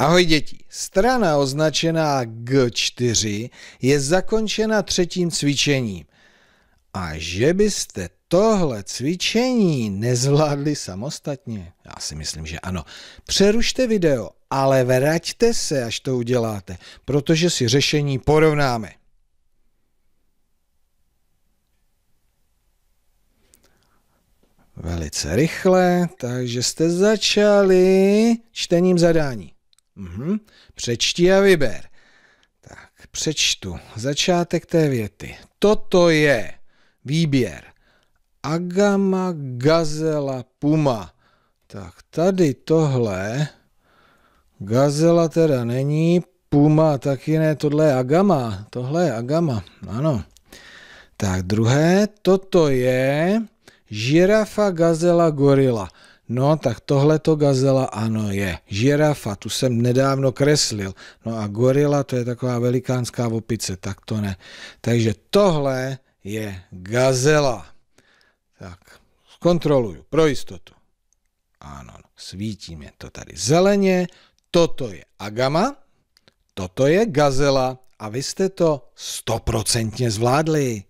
Ahoj děti, strana označená G4 je zakončena třetím cvičením. A že byste tohle cvičení nezvládli samostatně? Já si myslím, že ano. Přerušte video, ale vraťte se, až to uděláte, protože si řešení porovnáme. Velice rychle, takže jste začali čtením zadání. Mhm. Přečti a vyber. Tak, přečtu. Začátek té věty. Toto je výběr. Agama, gazela, puma. Tak tady tohle gazela teda není, puma taky ne, tohle je agama, tohle je agama, ano. Tak druhé, toto je žirafa, gazela, gorila. No, tak tohle to gazela ano je. Žirafa, tu jsem nedávno kreslil. No a gorila, to je taková velikánská opice, tak to ne. Takže tohle je gazela. Tak, zkontroluju, pro jistotu. Ano, no, svítíme to tady zeleně. Toto je agama, toto je gazela a vy jste to stoprocentně zvládli.